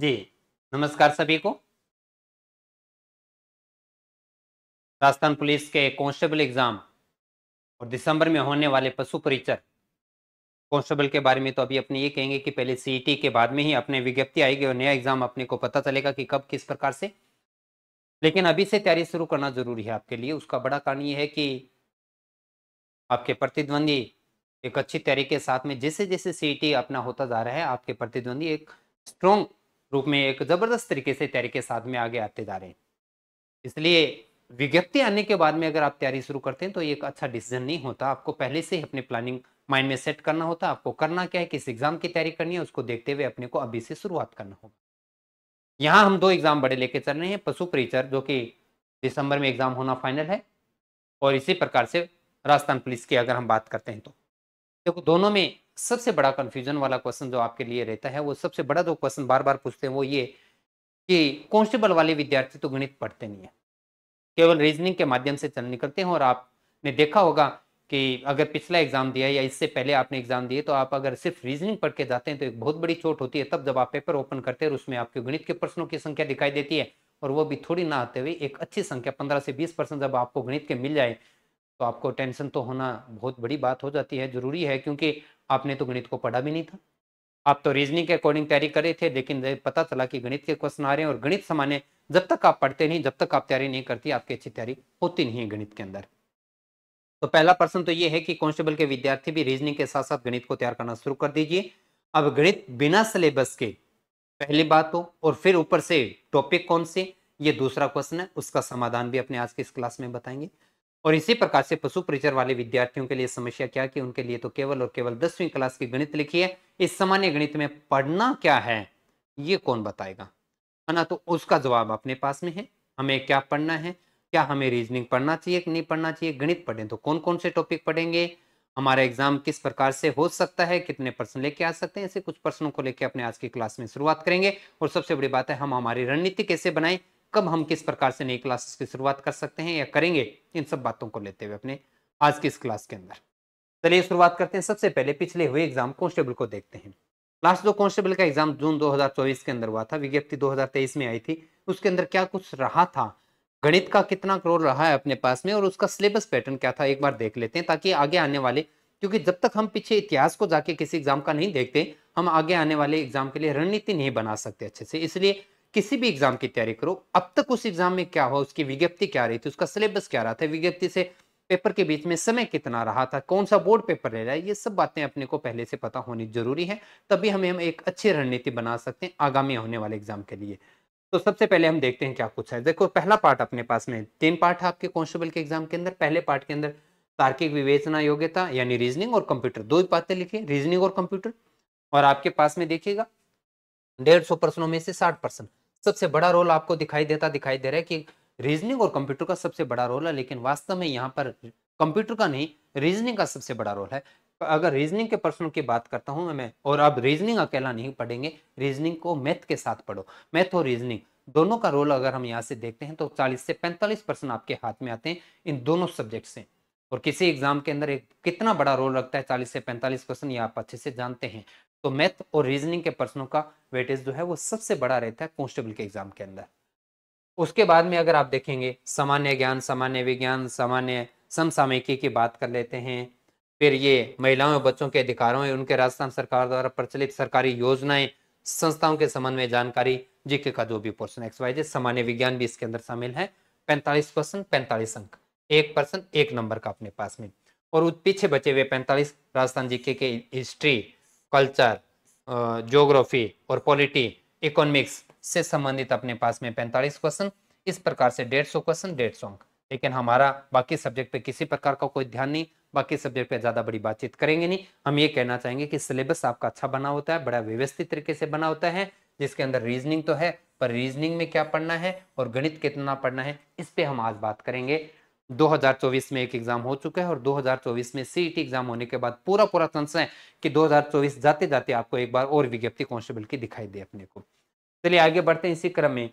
जी नमस्कार सभी को राजस्थान पुलिस के कांस्टेबल एग्जाम और दिसंबर में होने वाले पशु परिचर कांस्टेबल के बारे में तो अभी अपने ये कहेंगे कि पहले सीईटी e के बाद में ही अपने विज्ञप्ति आएगी और नया एग्जाम अपने को पता चलेगा कि कब किस प्रकार से लेकिन अभी से तैयारी शुरू करना जरूरी है आपके लिए उसका बड़ा कारण ये है कि आपके प्रतिद्वंदी एक अच्छी तैयारी के साथ में जैसे जैसे सीईटी अपना होता जा रहा है आपके प्रतिद्वंदी एक स्ट्रॉन्ग रूप में एक ज़बरदस्त तरीके से तैयारी के साथ में आगे आते जा रहे हैं इसलिए विज्ञप्ति आने के बाद में अगर आप तैयारी शुरू करते हैं तो एक अच्छा डिसीजन नहीं होता आपको पहले से ही अपने प्लानिंग माइंड में सेट करना होता है आपको करना क्या है किस एग्जाम की तैयारी करनी है उसको देखते हुए अपने को अभी से शुरुआत करना होगा यहाँ हम दो एग्जाम बड़े लेके चल रहे हैं पशु परिचर जो कि दिसंबर में एग्जाम होना फाइनल है और इसी प्रकार से राजस्थान पुलिस की अगर हम बात करते हैं तो देखो दोनों में सबसे बड़ा कन्फ्यूजन वाला क्वेश्चन जो आपके लिए रहता है वो सबसे बड़ा जो क्वेश्चन बार बार पूछते हैं वो ये कि कॉन्स्टेबल वाले विद्यार्थी तो गणित पढ़ते नहीं है केवल रीजनिंग के माध्यम से चल निकलते हैं और आपने देखा होगा कि अगर पिछला एग्जाम दिया या इससे पहले आपने एग्जाम दिए तो आप अगर सिर्फ रीजनिंग पढ़ के जाते हैं तो एक बहुत बड़ी चोट होती है तब जब आप पेपर ओपन करते हैं और उसमें आपके गणित के प्रश्नों की संख्या दिखाई देती है और वो भी थोड़ी ना आते हुए एक अच्छी संख्या पंद्रह से बीस परसेंट जब आपको गणित के मिल जाए तो आपको टेंशन तो होना बहुत बड़ी बात हो जाती है ज़रूरी है क्योंकि आपने तो गणित को पढ़ा भी नहीं था आप तो रीजनिंग के अकॉर्डिंग तैयारी कर रहे थे लेकिन पता चला कि गणित के क्वेश्चन आ रहे हैं और गणित सामान्य जब तक आप पढ़ते नहीं जब तक आप तैयारी नहीं करती आपकी अच्छी तैयारी होती नहीं है गणित के अंदर तो पहला प्रश्न तो ये है कि कॉन्स्टेबल के विद्यार्थी भी रीजनिंग के साथ साथ गणित को तैयार करना शुरू कर दीजिए अब गणित बिना सिलेबस के पहली बात हो तो, और फिर ऊपर से टॉपिक कौन से ये दूसरा क्वेश्चन है उसका समाधान भी अपने आज के इस क्लास में बताएंगे और इसी प्रकार से पशु परिचर वाले विद्यार्थियों के लिए समस्या क्या कि उनके लिए तो केवल और केवल दसवीं क्लास की गणित लिखी है इस सामान्य गणित में पढ़ना क्या है ये कौन बताएगा है ना तो उसका जवाब अपने पास में है हमें क्या पढ़ना है क्या हमें रीजनिंग पढ़ना चाहिए कि नहीं पढ़ना चाहिए गणित पढ़ें तो कौन कौन से टॉपिक पढ़ेंगे हमारा एग्जाम किस प्रकार से हो सकता है कितने प्रश्न लेके आ सकते हैं ऐसे कुछ प्रश्नों को लेके अपने आज की क्लास में शुरुआत करेंगे और सबसे बड़ी बात है हम हमारी रणनीति कैसे बनाएं कब हम किस प्रकार से नई क्लासेस की शुरुआत कर सकते हैं या करेंगे इन सब बातों को लेते हुए अपने आज की इस क्लास के अंदर चलिए शुरुआत करते हैं सबसे पहले पिछले हुए एग्जाम कॉन्स्टेबल को देखते हैं लास्ट जो कॉन्स्टेबल का एग्जाम जून 2024 के अंदर हुआ था विज्ञप्ति 2023 में आई थी उसके अंदर क्या कुछ रहा था गणित का कितना करोड़ रहा है अपने पास में और उसका सिलेबस पैटर्न क्या था एक बार देख लेते हैं ताकि आगे आने वाले क्योंकि जब तक हम पीछे इतिहास को जाके किसी एग्जाम का नहीं देखते हम आगे आने वाले एग्जाम के लिए रणनीति नहीं बना सकते अच्छे से इसलिए किसी भी एग्जाम की तैयारी करो अब तक उस एग्जाम में क्या हुआ उसकी विज्ञप्ति क्या रही थी उसका सिलेबस क्या रहा था विज्ञप्ति से पेपर के बीच में समय कितना रहा था कौन सा बोर्ड पेपर ले रहा है ये सब बातें अपने को पहले से पता होनी जरूरी है तभी हमें हम एक अच्छी रणनीति बना सकते हैं आगामी होने वाले एग्जाम के लिए तो सबसे पहले हम देखते हैं क्या कुछ है देखो पहला पार्ट अपने पास में तीन पार्ट है आपके कॉन्स्टेबल के एग्जाम के अंदर पहले पार्ट के अंदर तार्किक विवेचना योग्यता यानी रीजनिंग और कंप्यूटर दो ही बातें लिखी रीजनिंग और कंप्यूटर और आपके पास में देखिएगा डेढ़ सौ प्रश्नों में से साठ परसेंट सबसे बड़ा रोल आपको दिखाई देता दिखाई दे रहा है कि रीजनिंग और कंप्यूटर का सबसे बड़ा रोल है लेकिन वास्तव में यहाँ पर कंप्यूटर का नहीं रीजनिंग का सबसे बड़ा रोल है अगर रीजनिंग के प्रश्नों की बात करता हूँ मैं और आप रीजनिंग अकेला नहीं पढ़ेंगे रीजनिंग को मैथ के साथ पढ़ो मैथ और रीजनिंग दोनों का रोल अगर हम यहाँ से देखते हैं तो 40 से 45 परसेंट आपके हाथ में आते हैं इन दोनों सब्जेक्ट से और किसी एग्जाम के अंदर एक कितना बड़ा रोल रखता है 40 से 45 परसेंट ये आप अच्छे से जानते हैं तो मैथ और रीजनिंग के प्रश्नों का वेटेज जो है वो सबसे बड़ा रहता है कॉन्स्टेबल के एग्जाम के अंदर उसके बाद में अगर आप देखेंगे सामान्य ज्ञान सामान्य विज्ञान सामान्य समसामयिकी की बात कर लेते हैं फिर ये महिलाओं और बच्चों के अधिकारों और उनके राजस्थान सरकार द्वारा प्रचलित सरकारी योजनाएं संस्थाओं के संबंध में जानकारी जीके का जो भी पोर्सन एक्स वाई सामान्य विज्ञान भी इसके अंदर शामिल है पैंतालीस परसेंट पैंतालीस अंक एक परसेंट एक नंबर का अपने पास में और पीछे बचे हुए पैंतालीस राजस्थान जीके के हिस्ट्री कल्चर जोग्राफी और पॉलिटी इकोनॉमिक्स से संबंधित अपने पास में पैंतालीस क्वेश्चन इस प्रकार से डेढ़ सौ क्वेश्चन डेढ़ सौ अंक लेकिन हमारा बाकी सब्जेक्ट पे किसी प्रकार का कोई ध्यान नहीं बाकी सब्जेक्ट पे ज़्यादा बड़ी बातचीत करेंगे नहीं हम ये कहना चाहेंगे कि सिलेबस आपका अच्छा बना होता है बड़ा व्यवस्थित तरीके से बना होता है जिसके अंदर रीजनिंग तो है पर रीजनिंग में क्या पढ़ना है और गणित कितना पढ़ना है इस पर हम आज बात करेंगे 2024 में एक एग्जाम हो चुका है और 2024 में सीईटी e एग्जाम होने के बाद पूरा पूरा चांस है कि 2024 जाते जाते आपको एक बार और विज्ञप्ति कॉन्स्टेबल की दिखाई दे अपने को चलिए आगे बढ़ते हैं इसी क्रम में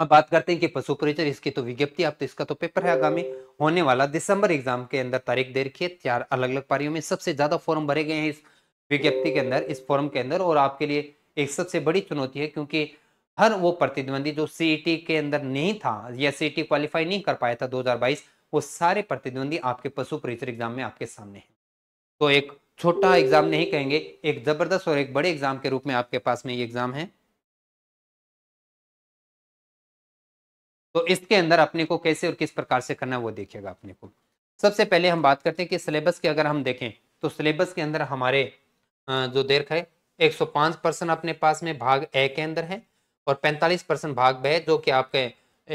अब बात करते हैं कि पशु परिचर इसकी तो विज्ञप्ति आप तो इसका तो पेपर है आगामी होने वाला दिसंबर एग्जाम के अंदर तारीख दे रखी है चार अलग अलग पारियों में सबसे ज्यादा फॉर्म भरे गए हैं इस विज्ञप्ति के अंदर इस फॉर्म के अंदर और आपके लिए एक सबसे बड़ी चुनौती है क्योंकि हर वो प्रतिद्वंदी जो सीई e के अंदर नहीं था या सीई क्वालिफाई e नहीं कर पाया था 2022 वो सारे प्रतिद्वंदी आपके पशु परिचर एग्जाम में आपके सामने हैं तो एक छोटा एग्जाम नहीं कहेंगे एक जबरदस्त और एक बड़े एग्जाम के रूप में आपके पास में ये एग्जाम है तो इसके अंदर अपने को कैसे और किस प्रकार से करना है वो देखिएगा अपने को सबसे पहले हम बात करते हैं कि सिलेबस के अगर हम देखें तो सिलेबस के अंदर हमारे जो देर है 105 परसेंट अपने पास में भाग ए के अंदर है और 45 परसेंट भाग बह जो कि आपके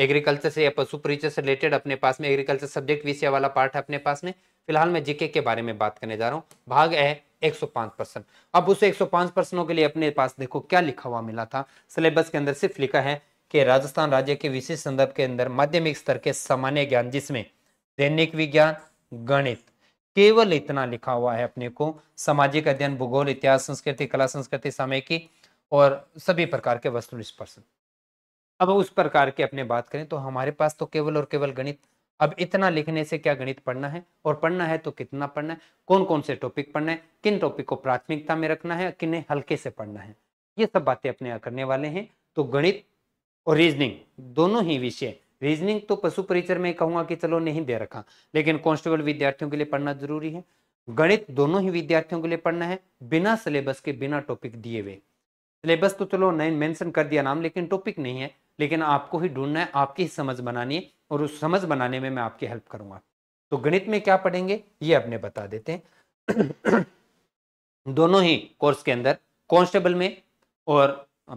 एग्रीकल्चर से या पशु परिचय से रिलेटेड अपने पास में एग्रीकल्चर सब्जेक्ट विषय वाला पार्ट है अपने पास में फिलहाल मैं जीके के बारे में बात करने जा रहा हूँ भाग है 105 परसेंट अब उस 105 परसेंटों के लिए अपने पास देखो क्या लिखा हुआ मिला था सिलेबस के अंदर सिर्फ लिखा है कि राजस्थान राज्य के विशेष संदर्भ के अंदर माध्यमिक स्तर के सामान्य ज्ञान जिसमें दैनिक विज्ञान गणित केवल इतना लिखा हुआ है अपने को सामाजिक अध्ययन भूगोल इतिहास संस्कृति कला संस्कृति समय की और सभी प्रकार के वस्तु निष्पर्शन अब उस प्रकार की अपने बात करें तो हमारे पास तो केवल और केवल गणित अब इतना लिखने से क्या गणित पढ़ना है और पढ़ना है तो कितना पढ़ना है कौन कौन से टॉपिक पढ़ना है किन टॉपिक को प्राथमिकता में रखना है किन्हें हल्के से पढ़ना है ये सब बातें अपने करने वाले हैं तो गणित और रीजनिंग दोनों ही विषय रीजनिंग तो पशु परिचर में कहूंगा कि चलो नहीं दे रखा लेकिन कॉन्स्टेबल विद्यार्थियों के लिए पढ़ना जरूरी है गणित दोनों ही विद्यार्थियों के लिए पढ़ना है बिना सिलेबस के बिना टॉपिक दिए हुए सिलेबस तो चलो नहीं मेंशन कर दिया नाम लेकिन टॉपिक नहीं है लेकिन आपको ही ढूंढना है आपकी ही समझ बनानी है और उस समझ बनाने में मैं आपकी हेल्प करूंगा तो गणित में क्या पढ़ेंगे ये अपने बता देते हैं दोनों ही कोर्स के अंदर कॉन्स्टेबल में और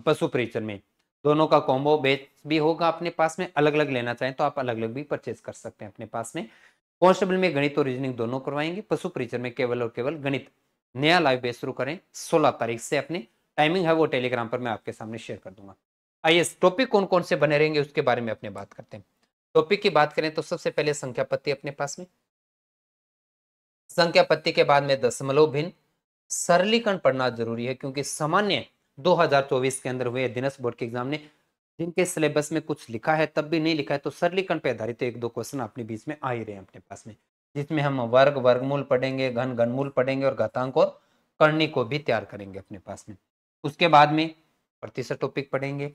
पशु परिचर में दोनों का कॉम्बो बेच भी होगा अपने पास में अलग अलग लेना चाहें तो आप अलग अलग भी परचेज कर सकते हैं अपने पास में कॉन्स्टेबल में गणित और रीजनिंग दोनों करवाएंगे पशु परिचर में केवल और केवल गणित नया लाइव बेस शुरू करें सोलह तारीख से अपने टाइमिंग है वो टेलीग्राम पर मैं आपके सामने शेयर कर दूंगा आइए टॉपिक कौन कौन से बने रहेंगे उसके बारे में अपने बात करते हैं टॉपिक की बात करें तो सबसे पहले संख्या पत्ती अपने पास में संख्या पत्ती के बाद में दशमलव भिन्न सरलीकरण पढ़ना जरूरी है क्योंकि सामान्य 2024 के अंदर हुए दिनस बोर्ड के एग्जाम ने जिनके सिलेबस में कुछ लिखा है तब भी नहीं लिखा है तो सरलीकरण पर आधारित तो एक दो क्वेश्चन अपने बीच में आ ही रहे हैं अपने पास में जिसमें हम वर्ग वर्गमूल पढ़ेंगे घन घनमूल पढ़ेंगे और घातांक और कर्णी को भी तैयार करेंगे अपने पास में उसके बाद में प्रतिशत टॉपिक पढ़ेंगे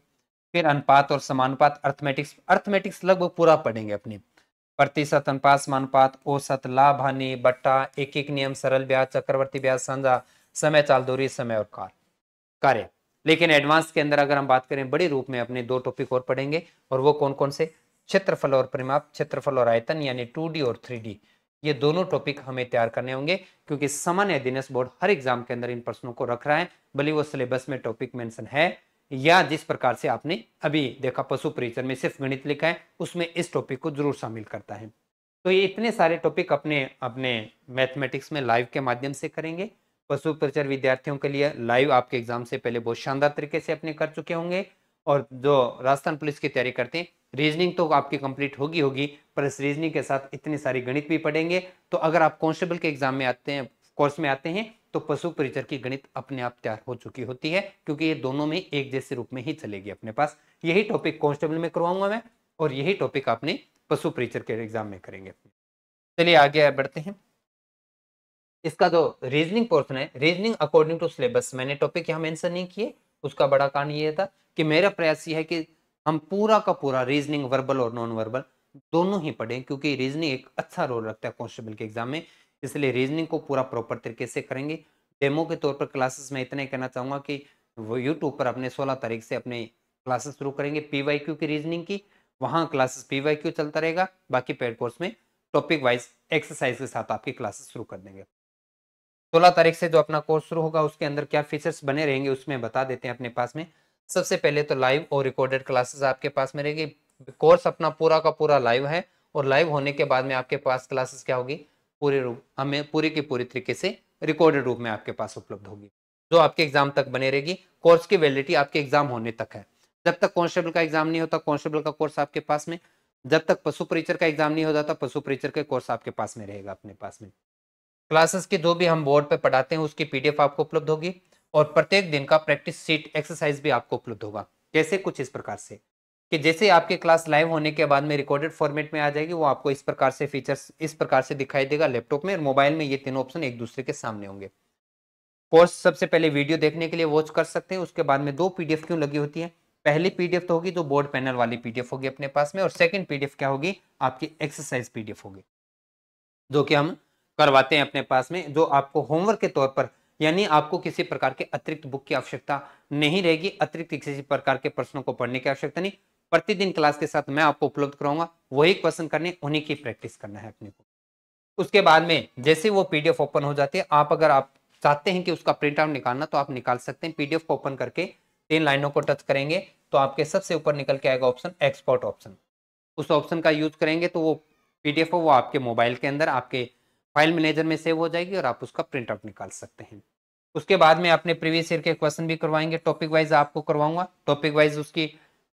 फिर अनुपात और समानुपात अर्थमेटिक्स अर्थमेटिक्स लगभग पूरा पढ़ेंगे अपने प्रतिशत अनुपात समानुपात औसत लाभ हानि बट्टा एक एक नियम सरल ब्याज चक्रवर्ती ब्याज साझा समय चाल दूरी समय और कार कार्य लेकिन एडवांस के अंदर अगर हम बात करें बड़े रूप में अपने दो टॉपिक और पढ़ेंगे और वो कौन कौन से क्षेत्रफल और परिमाप क्षेत्रफल और आयतन यानी टू और थ्री ये दोनों टॉपिक हमें तैयार करने होंगे क्योंकि सामान्य अधीनस्थ बोर्ड हर एग्जाम के अंदर इन प्रश्नों को रख रहा है भले वो सिलेबस में टॉपिक मेंशन है या जिस प्रकार से आपने अभी देखा पशु परिचर में सिर्फ गणित लिखा है उसमें इस टॉपिक को जरूर शामिल करता है तो ये इतने सारे टॉपिक अपने अपने मैथमेटिक्स में लाइव के माध्यम से करेंगे पशु परिचर विद्यार्थियों के लिए लाइव आपके एग्जाम से पहले बहुत शानदार तरीके से अपने कर चुके होंगे और जो राजस्थान पुलिस की तैयारी करते हैं रीजनिंग तो आपकी कंप्लीट होगी होगी पर इस रीजनिंग के साथ इतनी सारी गणित भी पढ़ेंगे तो अगर आप कॉन्स्टेबल के एग्जाम में आते हैं कोर्स में आते हैं तो पशु परिचर की गणित अपने आप तैयार हो चुकी होती है क्योंकि ये दोनों में एक जैसे रूप में ही चलेगी अपने पास यही टॉपिक कॉन्स्टेबल में करवाऊंगा मैं और यही टॉपिक आपने पशु परिचर के एग्जाम में करेंगे चलिए आगे बढ़ते हैं इसका जो रीजनिंग पोर्सन है रीजनिंग अकॉर्डिंग टू सिलेबस मैंने टॉपिक यहाँ मेंशन नहीं किए उसका बड़ा कारण ये था कि मेरा प्रयास ये है कि हम पूरा का पूरा रीजनिंग वर्बल और नॉन वर्बल दोनों ही पढ़ें क्योंकि रीजनिंग एक अच्छा रोल रखता है कॉन्स्टेबल के एग्जाम में इसलिए रीजनिंग को पूरा प्रॉपर तरीके से करेंगे डेमो के तौर पर क्लासेस में इतना ही कहना चाहूँगा कि वो यूट्यूब पर अपने सोलह तारीख से अपने क्लासेस शुरू करेंगे पी क्यू की रीजनिंग की वहाँ क्लासेस पी वाई क्यू चलता रहेगा बाकी पेड कोर्स में टॉपिक वाइज एक्सरसाइज के साथ आपकी क्लासेस शुरू कर देंगे सोलह तारीख से जो अपना कोर्स शुरू होगा उसके अंदर क्या फीचर्स बने रहेंगे उसमें बता देते हैं अपने पास में सबसे पहले तो लाइव और रिकॉर्डेड क्लासेस आपके पास में रहेगी कोर्स अपना पूरा का पूरा लाइव है और लाइव होने के बाद में आपके पास क्लासेस क्या होगी पूरे रूप हमें पूरी की पूरी तरीके से रिकॉर्डेड रूप में आपके पास उपलब्ध होगी जो आपके एग्जाम तक बने रहेगी कोर्स की वैलिडिटी आपके एग्जाम होने तक है जब तक कॉन्स्टेबल का एग्जाम नहीं होता कॉन्स्टेबल का कोर्स आपके पास में जब तक पशु परिचर का एग्जाम नहीं हो जाता पशु परिचर का कोर्स आपके पास में रहेगा अपने पास में क्लासेस के जो भी हम बोर्ड पे पढ़ाते हैं उसकी पीडीएफ आपको उपलब्ध होगी और प्रत्येक दिन का प्रैक्टिस सीट एक्सरसाइज भी आपको उपलब्ध होगा कैसे कुछ इस प्रकार से कि जैसे आपके क्लास लाइव होने के बाद में रिकॉर्डेड फॉर्मेट में आ जाएगी वो आपको इस प्रकार से फीचर्स इस प्रकार से दिखाई देगा लैपटॉप में और मोबाइल में ये तीनों ऑप्शन एक दूसरे के सामने होंगे कोर्स सबसे पहले वीडियो देखने के लिए वॉच कर सकते हैं उसके बाद में दो पी क्यों लगी होती है पहली पी तो होगी जो बोर्ड पैनल वाली पी होगी अपने पास में और सेकेंड पी क्या होगी आपकी एक्सरसाइज पी होगी जो कि हम करवाते हैं अपने पास में जो आपको होमवर्क के तौर पर यानी आपको किसी प्रकार के अतिरिक्त बुक की आवश्यकता नहीं रहेगी अतिरिक्त किसी प्रकार के प्रश्नों को पढ़ने की आवश्यकता नहीं प्रतिदिन क्लास के साथ मैं आपको उपलब्ध कराऊंगा वही क्वेश्चन करने उन्हीं की प्रैक्टिस करना है अपने को उसके बाद में जैसे वो पीडीएफ ओपन हो जाती है आप अगर आप चाहते हैं कि उसका प्रिंट आउट निकालना तो आप निकाल सकते हैं पीडीएफ को ओपन करके तीन लाइनों को टच करेंगे तो आपके सबसे ऊपर निकल के आएगा ऑप्शन एक्सपोर्ट ऑप्शन उस ऑप्शन का यूज करेंगे तो वो पीडीएफ वो आपके मोबाइल के अंदर आपके फाइल मैनेजर में सेव हो जाएगी और आप उसका प्रिंट आउट निकाल सकते हैं उसके बाद में अपने प्रीवियस ईयर के क्वेश्चन भी करवाएंगे टॉपिक वाइज आपको करवाऊंगा टॉपिक वाइज उसकी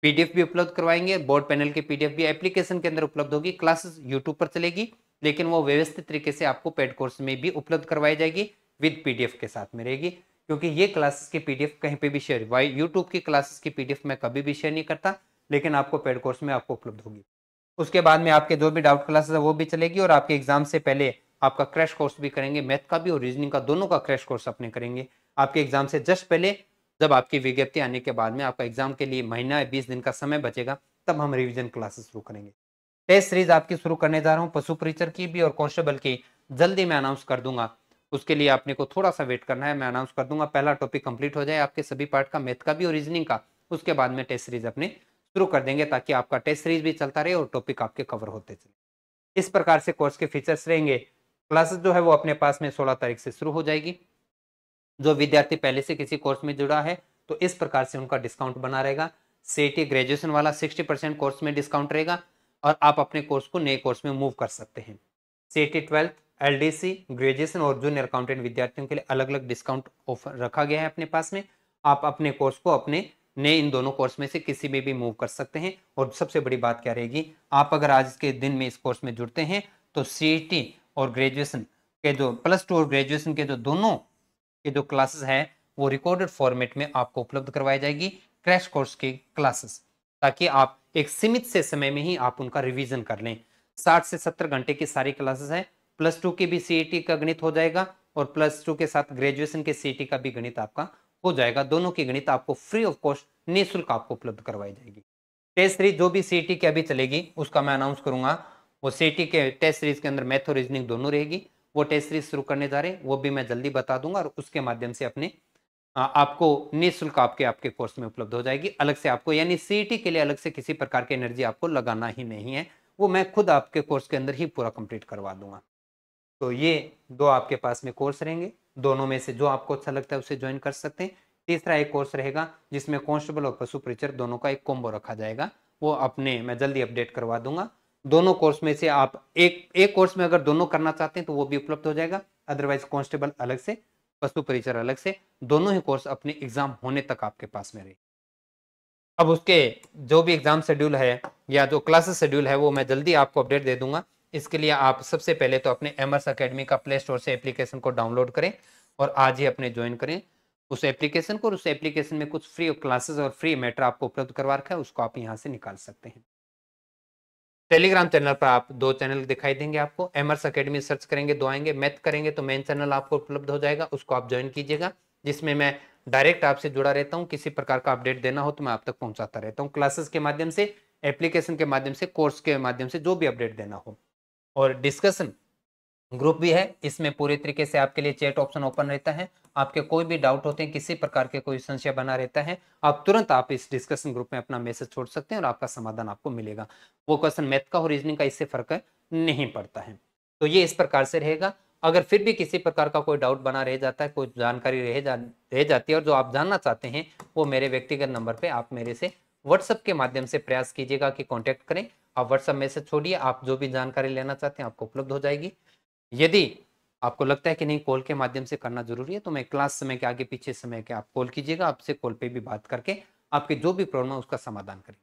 पीडीएफ भी उपलब्ध करवाएंगे बोर्ड पैनल की पीडीएफ भी एप्लीकेशन के अंदर उपलब्ध होगी क्लासेस यूट्यूब पर चलेगी लेकिन वो व्यवस्थित तरीके से आपको पेड कोर्स में भी उपलब्ध करवाई जाएगी विद पीडीएफ के साथ में रहेगी क्योंकि ये क्लासेस की पीडीएफ कहीं पे भी शेयर वाई यूट्यूब की क्लासेस की पीडीएफ मैं कभी भी शेयर नहीं करता लेकिन आपको पेड कोर्स में आपको उपलब्ध होगी उसके बाद में आपके जो भी डाउट क्लासेस है वो भी चलेगी और आपके एग्जाम से पहले आपका क्रैश कोर्स भी करेंगे मैथ का भी और रीजनिंग का दोनों का क्रैश कोर्स अपने करेंगे आपके एग्जाम से जस्ट पहले जब आपकी विज्ञप्ति आने के बाद में आपका एग्जाम के लिए महीना या बीस दिन का समय बचेगा तब हम रिविजन क्लासेस शुरू करेंगे टेस्ट सीरीज आपकी शुरू करने जा रहा हूँ पशु परिचर की भी और कॉन्स्टेबल की जल्दी मैं अनाउंस कर दूंगा उसके लिए आपने को थोड़ा सा वेट करना है मैं अनाउंस कर दूंगा पहला टॉपिक कंप्लीट हो जाए आपके सभी पार्ट का मैथ का भी और रीजनिंग का उसके बाद में टेस्ट सीरीज अपने शुरू कर देंगे ताकि आपका टेस्ट सीरीज भी चलता रहे और टॉपिक आपके कवर होते चले इस प्रकार से कोर्स के फीचर्स रहेंगे क्लासेस जो है वो अपने पास में सोलह तारीख से शुरू हो जाएगी जो विद्यार्थी पहले से किसी कोर्स में जुड़ा है तो इस प्रकार से उनका डिस्काउंट बना रहेगा सीटी e ग्रेजुएशन वाला 60 परसेंट कोर्स में डिस्काउंट रहेगा और आप अपने कोर्स को नए कोर्स में मूव कर सकते हैं सी टी e ट्वेल्थ एल ग्रेजुएशन और जूनियर अकाउंटेंट विद्यार्थियों के लिए अलग अलग डिस्काउंट ऑफर रखा गया है अपने पास में आप अपने कोर्स को अपने नए इन दोनों कोर्स में से किसी में भी मूव कर सकते हैं और सबसे बड़ी बात क्या रहेगी आप अगर आज के दिन में इस कोर्स में जुड़ते हैं तो सी और ग्रेजुएशन के जो प्लस टू और ग्रेजुएशन के जो दोनों के जो क्लासेस हैं वो रिकॉर्डेड फॉर्मेट में आपको उपलब्ध करवाई जाएगी क्रैश कोर्स के क्लासेस ताकि आप एक सीमित से समय में ही आप उनका रिवीजन कर लें साठ से सत्तर घंटे की सारी क्लासेस हैं प्लस टू के भी सी e का गणित हो जाएगा और प्लस टू के साथ ग्रेजुएशन के सी e का भी गणित आपका हो जाएगा दोनों के गणित आपको फ्री ऑफ कॉस्ट निःशुल्क आपको उपलब्ध करवाई जाएगी टेस्ट थ्री जो भी सी e की अभी चलेगी उसका मैं अनाउंस करूंगा वो सीटी के टेस्ट सीरीज के अंदर मैथो रीजनिंग दोनों रहेगी वो टेस्ट सीरीज शुरू करने जा रहे हैं वो भी मैं जल्दी बता दूंगा और उसके माध्यम से अपने आपको निःशुल्क आपके आपके कोर्स में उपलब्ध हो जाएगी अलग से आपको यानी सीटी के लिए अलग से किसी प्रकार की एनर्जी आपको लगाना ही नहीं है वो मैं खुद आपके कोर्स के अंदर ही पूरा कंप्लीट करवा दूंगा तो ये दो आपके पास में कोर्स रहेंगे दोनों में से जो आपको अच्छा लगता है उसे ज्वाइन कर सकते हैं तीसरा एक कोर्स रहेगा जिसमें कॉन्स्टेबल और पशु परिचर दोनों का एक कॉम्बो रखा जाएगा वो अपने मैं जल्दी अपडेट करवा दूंगा दोनों कोर्स में से आप एक एक कोर्स में अगर दोनों करना चाहते हैं तो वो भी उपलब्ध हो जाएगा अदरवाइज कॉन्स्टेबल अलग से पशु परिचर अलग से दोनों ही कोर्स अपने एग्जाम होने तक आपके पास में रहे अब उसके जो भी एग्जाम शेड्यूल है या जो क्लासेस शेड्यूल है वो मैं जल्दी आपको अपडेट दे दूंगा इसके लिए आप सबसे पहले तो अपने एमर्स अकेडमी का प्ले स्टोर से एप्लीकेशन को डाउनलोड करें और आज ही अपने ज्वाइन करें उस एप्लीकेशन को और उस एप्लीकेशन में कुछ फ्री क्लासेस और फ्री मैटर आपको उपलब्ध करवा रखा है उसको आप यहाँ से निकाल सकते हैं टेलीग्राम चैनल पर आप दो चैनल दिखाई देंगे आपको एमर्स अकेडमी सर्च करेंगे दो आएंगे मैथ करेंगे तो मेन चैनल आपको उपलब्ध हो जाएगा उसको आप ज्वाइन कीजिएगा जिसमें मैं डायरेक्ट आपसे जुड़ा रहता हूँ किसी प्रकार का अपडेट देना हो तो मैं आप तक पहुंचाता रहता हूँ क्लासेस के माध्यम से एप्लीकेशन के माध्यम से कोर्स के माध्यम से जो भी अपडेट देना हो और डिस्कशन ग्रुप भी है इसमें पूरे तरीके से आपके लिए चैट ऑप्शन ओपन रहता है आपके कोई भी डाउट होते हैं किसी प्रकार के कोई संशय बना रहता है आप तुरंत आप इस डिस्कशन ग्रुप में अपना मैसेज छोड़ सकते हैं और आपका समाधान आपको मिलेगा वो क्वेश्चन मैथ का और रीजनिंग का इससे फर्क नहीं पड़ता है तो ये इस प्रकार से रहेगा अगर फिर भी किसी प्रकार का कोई डाउट बना रह जाता है कोई जानकारी रह जा रह जाती है और जो आप जानना चाहते हैं वो मेरे व्यक्तिगत नंबर पर आप मेरे से व्हाट्सअप के माध्यम से प्रयास कीजिएगा कि कांटेक्ट करें आप व्हाट्सअप मैसेज छोड़िए आप जो भी जानकारी लेना चाहते हैं आपको उपलब्ध हो जाएगी यदि आपको लगता है कि नहीं कॉल के माध्यम से करना जरूरी है तो मैं क्लास समय के आगे पीछे समय के आप कॉल कीजिएगा आपसे कॉल पे भी बात करके आपके जो भी प्रॉब्लम है उसका समाधान करेंगे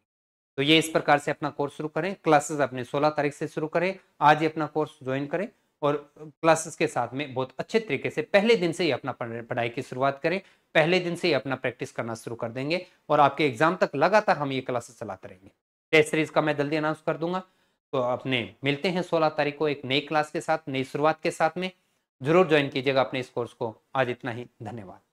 तो ये इस प्रकार से अपना कोर्स शुरू करें क्लासेस अपने 16 तारीख से शुरू करें आज ही अपना कोर्स ज्वाइन करें और क्लासेस के साथ में बहुत अच्छे तरीके से पहले दिन से ही अपना पढ़ाई की शुरुआत करें पहले दिन से ही अपना प्रैक्टिस करना शुरू कर देंगे और आपके एग्जाम तक लगातार हम ये क्लासेस चलाते रहेंगे टेस्ट सीरीज का मैं जल्दी अनाउंस कर दूंगा अपने तो मिलते हैं सोलह तारीख को एक नई क्लास के साथ नई शुरुआत के साथ में जरूर ज्वाइन कीजिएगा अपने इस कोर्स को आज इतना ही धन्यवाद